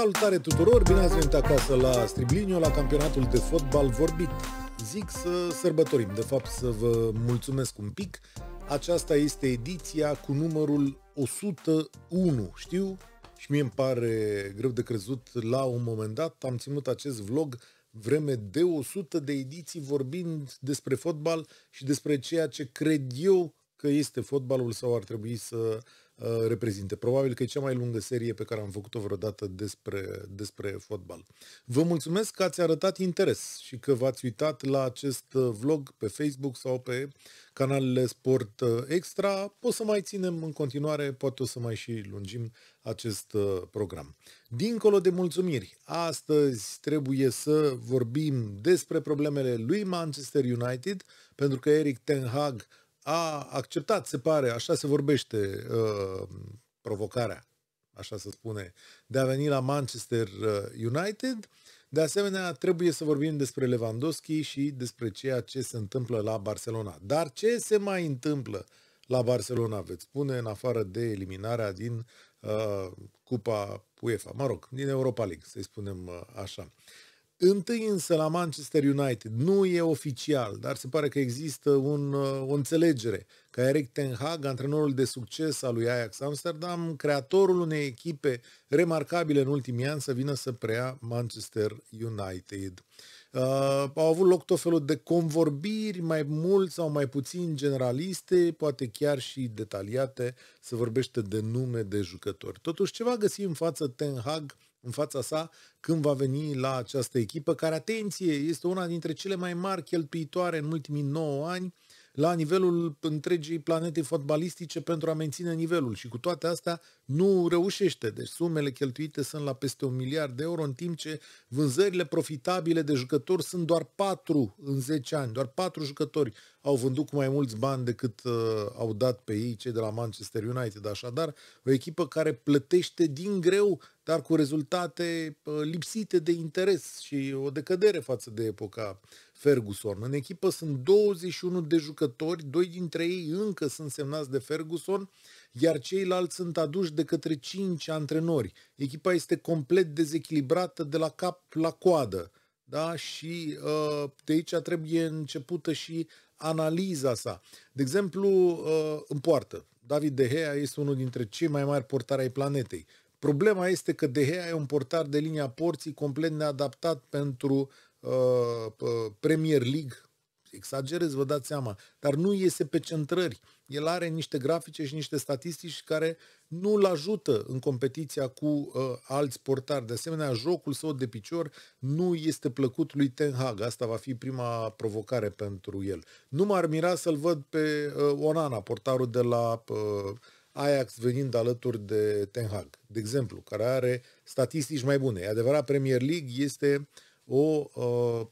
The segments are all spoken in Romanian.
Salutare tuturor, bine ați venit acasă la Striblinio, la campionatul de fotbal vorbit. Zic să sărbătorim, de fapt să vă mulțumesc un pic. Aceasta este ediția cu numărul 101, știu, și mie îmi pare greu de crezut, la un moment dat am ținut acest vlog vreme de 100 de ediții vorbind despre fotbal și despre ceea ce cred eu că este fotbalul sau ar trebui să Uh, reprezinte. Probabil că e cea mai lungă serie pe care am făcut-o vreodată despre, despre fotbal. Vă mulțumesc că ați arătat interes și că v-ați uitat la acest uh, vlog pe Facebook sau pe canalele Sport uh, Extra. O să mai ținem în continuare, poate o să mai și lungim acest program. Dincolo de mulțumiri, astăzi trebuie să vorbim despre problemele lui Manchester United, pentru că Eric Ten Hag a acceptat, se pare, așa se vorbește, uh, provocarea, așa se spune, de a veni la Manchester uh, United. De asemenea, trebuie să vorbim despre Lewandowski și despre ceea ce se întâmplă la Barcelona. Dar ce se mai întâmplă la Barcelona, veți spune, în afară de eliminarea din uh, Cupa UEFA, mă rog, din Europa League, să-i spunem uh, așa. Uh, Întâi însă la Manchester United. Nu e oficial, dar se pare că există un, uh, o înțelegere că Eric Ten Hag, antrenorul de succes al lui Ajax Amsterdam, creatorul unei echipe remarcabile în ultimii ani, să vină să preia Manchester United. Uh, au avut loc tot felul de convorbiri, mai mult sau mai puțin generaliste, poate chiar și detaliate, se vorbește de nume de jucători. Totuși, ceva găsim în față Ten Hag, în fața sa când va veni la această echipă, care, atenție, este una dintre cele mai mari cheltuitoare în ultimii 9 ani la nivelul întregii planete fotbalistice pentru a menține nivelul și cu toate astea nu reușește. Deci sumele cheltuite sunt la peste un miliard de euro, în timp ce vânzările profitabile de jucători sunt doar 4 în 10 ani. Doar 4 jucători au vândut cu mai mulți bani decât uh, au dat pe ei cei de la Manchester United. Așadar, o echipă care plătește din greu dar cu rezultate lipsite de interes și o decădere față de epoca Ferguson. În echipă sunt 21 de jucători, doi dintre ei încă sunt semnați de Ferguson, iar ceilalți sunt aduși de către 5 antrenori. Echipa este complet dezechilibrată de la cap la coadă. Da? Și ă, de aici trebuie începută și analiza sa. De exemplu, ă, în poartă, David De Gea este unul dintre cei mai mari portari ai planetei. Problema este că De Gea e un portar de linia porții complet neadaptat pentru uh, uh, Premier League. Exagerez, vă dați seama, dar nu iese pe centrări. El are niște grafice și niște statistici care nu îl ajută în competiția cu uh, alți portari. De asemenea, jocul său de picior nu este plăcut lui Ten Hag. Asta va fi prima provocare pentru el. Nu m-ar mira să-l văd pe uh, Onana, portarul de la uh, Ajax venind alături de Ten Hag, de exemplu, care are statistici mai bune. E adevărat, Premier League este o, uh,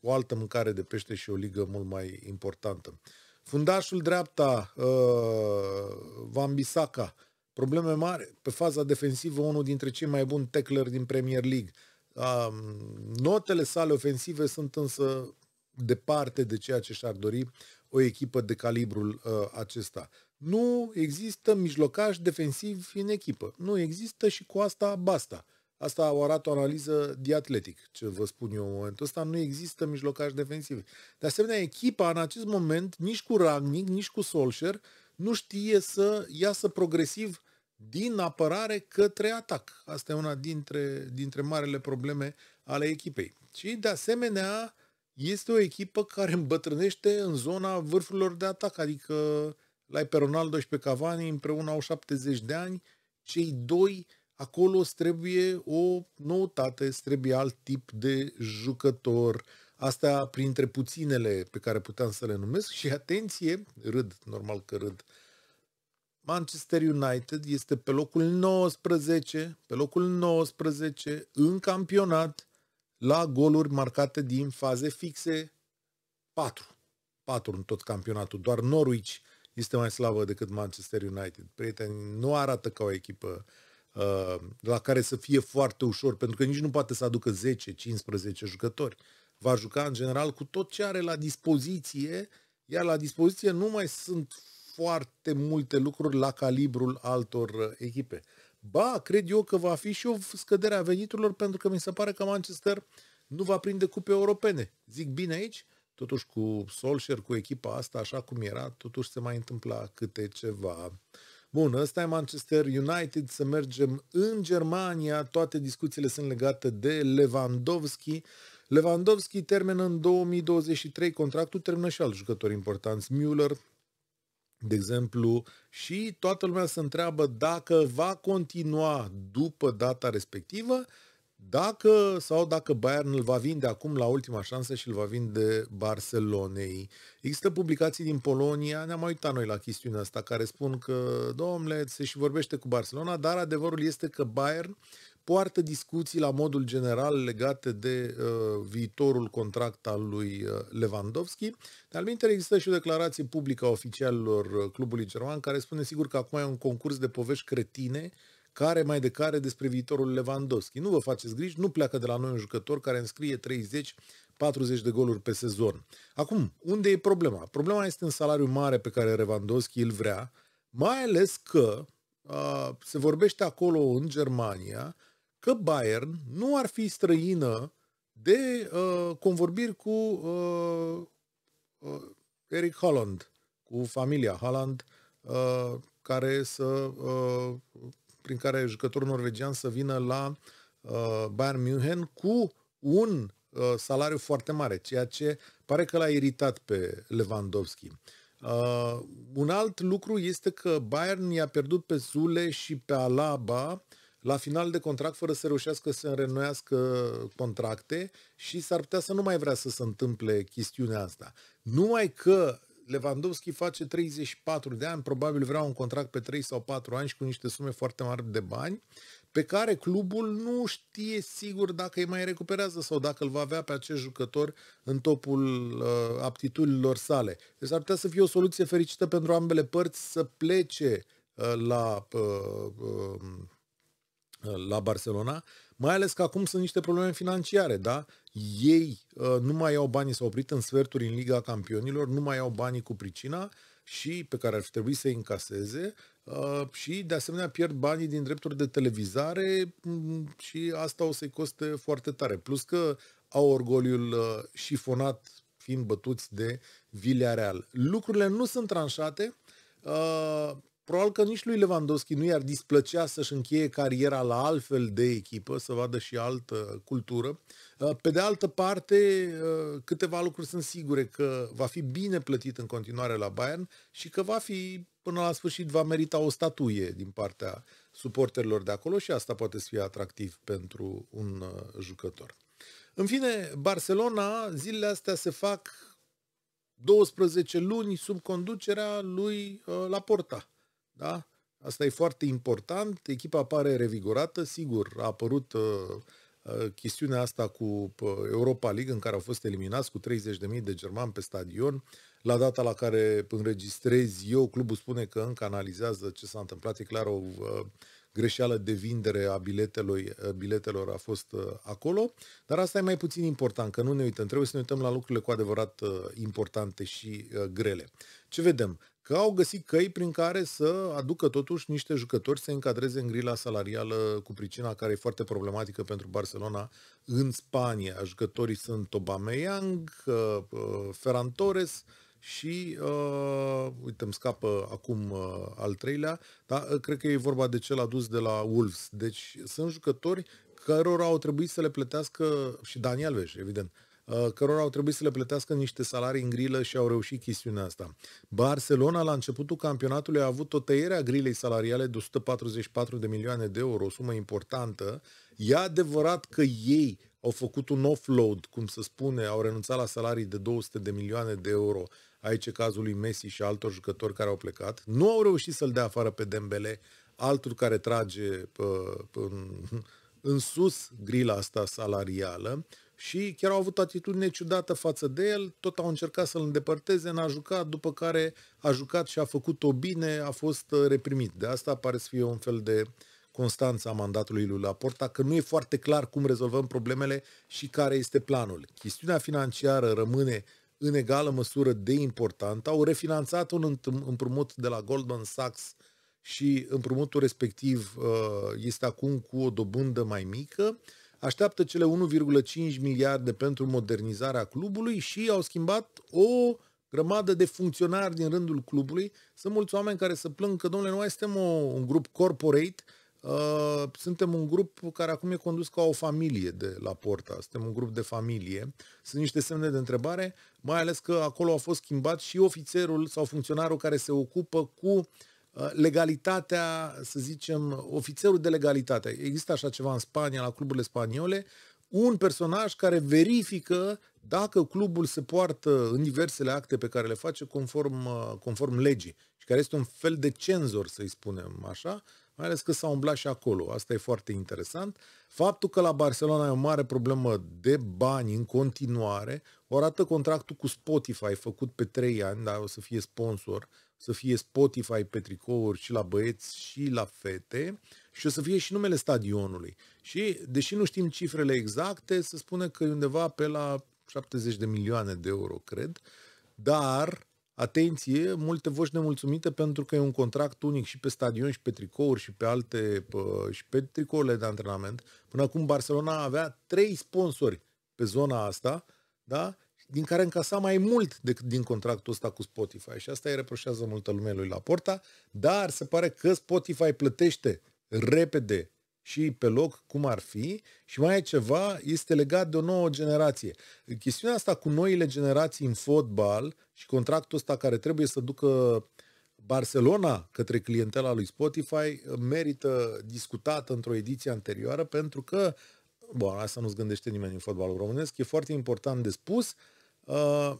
o altă mâncare de pește și o ligă mult mai importantă. Fundașul dreapta, uh, Van Bisaca, probleme mari. Pe faza defensivă, unul dintre cei mai buni tackler din Premier League. Um, notele sale ofensive sunt însă departe de ceea ce și-ar dori o echipă de calibrul uh, acesta. Nu există mijlocaș defensiv în echipă. Nu există și cu asta basta. Asta o arată o analiză diatletic, ce vă spun eu în momentul ăsta. Nu există mijlocaș defensiv. De asemenea, echipa în acest moment, nici cu Ragnic, nici cu Solskjaer, nu știe să iasă progresiv din apărare către atac. Asta e una dintre, dintre marele probleme ale echipei. Și, de asemenea, este o echipă care îmbătrânește în zona vârfurilor de atac, adică L-ai pe Ronaldo și pe Cavani, împreună au 70 de ani, cei doi acolo îți trebuie o noutate, îți trebuie alt tip de jucător. Asta printre puținele pe care puteam să le numesc și atenție, râd, normal că râd, Manchester United este pe locul 19, pe locul 19 în campionat la goluri marcate din faze fixe 4. 4 în tot campionatul, doar Norwich este mai slabă decât Manchester United. Prieteni, nu arată ca o echipă uh, la care să fie foarte ușor, pentru că nici nu poate să aducă 10-15 jucători. Va juca în general cu tot ce are la dispoziție, iar la dispoziție nu mai sunt foarte multe lucruri la calibrul altor uh, echipe. Ba, cred eu că va fi și o scădere a veniturilor pentru că mi se pare că Manchester nu va prinde cupe europene. Zic bine aici? totuși cu Solskjaer, cu echipa asta, așa cum era, totuși se mai întâmpla câte ceva. Bun, ăsta e Manchester United, să mergem în Germania, toate discuțiile sunt legate de Lewandowski. Lewandowski termină în 2023 contractul, termină și alți jucători importanți, Müller, de exemplu, și toată lumea se întreabă dacă va continua după data respectivă dacă sau dacă Bayern îl va vinde acum la ultima șansă și îl va vinde Barcelonei. Există publicații din Polonia, ne-am uitat noi la chestiunea asta, care spun că, domnule, se și vorbește cu Barcelona, dar adevărul este că Bayern poartă discuții la modul general legate de uh, viitorul contract al lui uh, Lewandowski. De al există și o declarație publică a oficialilor uh, clubului german care spune sigur că acum e un concurs de povești cretine uh, care mai de care despre viitorul Lewandowski. Nu vă faceți griji, nu pleacă de la noi un jucător care înscrie 30 40 de goluri pe sezon. Acum, unde e problema? Problema este în salariul mare pe care Lewandowski îl vrea, mai ales că uh, se vorbește acolo în Germania că Bayern nu ar fi străină de uh, convorbiri cu uh, uh, Eric Holland, cu familia Holland, uh, care să uh, prin care jucătorul norvegian să vină la uh, Bayern München cu un uh, salariu foarte mare, ceea ce pare că l-a iritat pe Lewandowski. Uh, un alt lucru este că Bayern i-a pierdut pe Zule și pe Alaba la final de contract fără să reușească să înrenoiască contracte și s-ar putea să nu mai vrea să se întâmple chestiunea asta. Numai că Lewandowski face 34 de ani, probabil vrea un contract pe 3 sau 4 ani și cu niște sume foarte mari de bani, pe care clubul nu știe sigur dacă îi mai recuperează sau dacă îl va avea pe acest jucător în topul uh, aptitudilor sale. Deci ar putea să fie o soluție fericită pentru ambele părți să plece uh, la uh, uh, la Barcelona, mai ales că acum sunt niște probleme financiare, da? Ei uh, nu mai au banii, s-au oprit în sferturi în Liga Campionilor, nu mai au banii cu pricina și pe care ar trebui să-i încaseze uh, și de asemenea pierd banii din drepturi de televizare mm, și asta o să-i coste foarte tare. Plus că au orgoliul uh, șifonat fiind bătuți de Villarreal. Lucrurile nu sunt tranșate, uh, Probabil că nici lui Lewandowski nu i-ar displăcea să-și încheie cariera la altfel de echipă, să vadă și altă cultură. Uh, pe de altă parte, uh, câteva lucruri sunt sigure că va fi bine plătit în continuare la Bayern și că va fi, până la sfârșit, va merita o statuie din partea suporterilor de acolo și asta poate să fie atractiv pentru un uh, jucător. În fine, Barcelona, zilele astea se fac 12 luni sub conducerea lui Laporta da? Asta e foarte important. Echipa apare revigorată, sigur, a apărut uh, uh, chestiunea asta cu uh, Europa League, în care au fost eliminați cu 30.000 de germani pe stadion. La data la care înregistrez eu, clubul spune că încă analizează ce s-a întâmplat. E clar o uh, greșeală de vindere a biletelor, uh, biletelor a fost uh, acolo, dar asta e mai puțin important, că nu ne uităm, trebuie să ne uităm la lucrurile cu adevărat importante și grele. Ce vedem? că au găsit căi prin care să aducă totuși niște jucători să încadreze în grila salarială cu pricina care e foarte problematică pentru Barcelona în Spania. Jucătorii sunt Aubameyang, uh, uh, Ferran Torres și, uh, uite, îmi scapă acum uh, al treilea, dar uh, cred că e vorba de cel adus de la Wolves. Deci sunt jucători cărora au trebuit să le plătească și Daniel Veș, evident, Uh, cărora au trebuit să le plătească niște salarii în grilă și au reușit chestiunea asta. Barcelona, la începutul campionatului, a avut o tăiere a grilei salariale de 144 de milioane de euro, o sumă importantă. E adevărat că ei au făcut un offload, cum se spune, au renunțat la salarii de 200 de milioane de euro. Aici e cazul lui Messi și altor jucători care au plecat. Nu au reușit să-l dea afară pe Dembele, altul care trage uh, în, în sus grila asta salarială și chiar au avut o atitudine ciudată față de el, tot au încercat să-l îndepărteze, n-a jucat, după care a jucat și a făcut-o bine, a fost uh, reprimit. De asta pare să fie un fel de constanța mandatului lui Laporta, că nu e foarte clar cum rezolvăm problemele și care este planul. Chestiunea financiară rămâne în egală măsură de importantă. Au refinanțat un împrumut de la Goldman Sachs și împrumutul respectiv uh, este acum cu o dobândă mai mică așteaptă cele 1,5 miliarde pentru modernizarea clubului și au schimbat o grămadă de funcționari din rândul clubului. Sunt mulți oameni care se plâng că, domnule, noi suntem o, un grup corporate, uh, suntem un grup care acum e condus ca o familie de la Porta, suntem un grup de familie. Sunt niște semne de întrebare, mai ales că acolo a fost schimbat și ofițerul sau funcționarul care se ocupă cu uh, Uh, legalitatea, să zicem, ofițerul de legalitate. Există așa ceva în Spania, la cluburile spaniole, un personaj care verifică dacă clubul se poartă în diversele acte pe care le face conform, uh, conform legii și care este un fel de cenzor, să-i spunem așa, mai ales că s-a umblat și acolo. Asta e foarte interesant. Faptul că la Barcelona e o mare problemă de bani în continuare, o arată contractul cu Spotify făcut pe 3 ani, dar o să fie sponsor, să fie Spotify pe tricouri și la băieți și la fete și o să fie și numele stadionului. Și, deși nu știm cifrele exacte, se spune că e undeva pe la 70 de milioane de euro, cred, dar, atenție, multe voci nemulțumite pentru că e un contract unic și pe stadion și pe tricouri și pe alte, pă, și pe tricourile de antrenament. Până acum Barcelona avea trei sponsori pe zona asta, da? din care încasa mai mult decât din contractul ăsta cu Spotify. Și asta îi reproșează multă lume lui porta, dar se pare că Spotify plătește repede și pe loc cum ar fi și mai e ceva, este legat de o nouă generație. Chestiunea asta cu noile generații în fotbal și contractul ăsta care trebuie să ducă Barcelona către clientela lui Spotify merită discutată într-o ediție anterioară pentru că Bun, asta nu-ți gândește nimeni în fotbalul românesc. E foarte important de spus. Uh, Uh,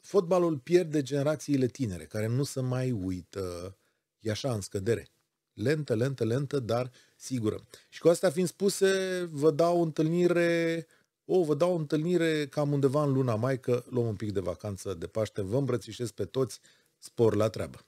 fotbalul pierde generațiile tinere, care nu se mai uită, e așa în scădere. Lentă, lentă, lentă, dar sigură. Și cu asta fiind spuse, vă dau o întâlnire, o, oh, vă dau o întâlnire cam undeva în luna mai, că luăm un pic de vacanță de Paște, vă îmbrățișez pe toți, spor la treabă!